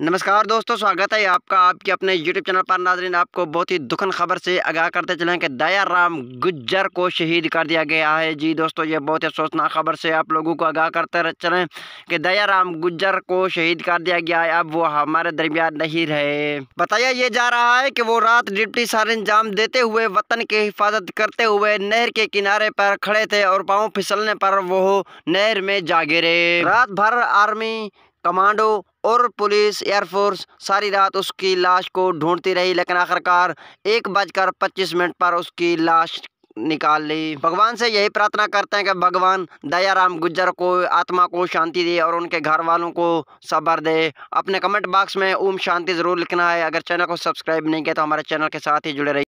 नमस्कार दोस्तों स्वागत है आपका आपके अपने यूट्यूब चैनल पर नाजरीन आपको बहुत ही दुखन खबर से आगाह करते चलें कि दया राम गुज्जर को शहीद कर दिया गया है जी दोस्तों ये बहुत ही अफसोसनाक खबर से आप लोगों को आगाह करते चलें कि दया राम गुज्जर को शहीद कर दिया गया है अब वो हमारे दरमियान नहीं रहे बताया ये जा रहा है कि वो रात डिप्टी सर अंजाम देते हुए वतन की हिफाजत करते हुए नहर के किनारे पर खड़े थे और पाँव फिसलने पर वो नहर में जा गिरे रात भर आर्मी कमांडो और पुलिस एयरफोर्स सारी रात उसकी लाश को ढूंढती रही लेकिन आखिरकार एक बजकर पच्चीस मिनट पर उसकी लाश निकाल ली भगवान से यही प्रार्थना करते हैं कि भगवान दयाराम गुज्जर को आत्मा को शांति दे और उनके घर वालों को सबर दे अपने कमेंट बॉक्स में ओम शांति ज़रूर लिखना है अगर चैनल को सब्सक्राइब नहीं किया तो हमारे चैनल के साथ ही जुड़े रहिए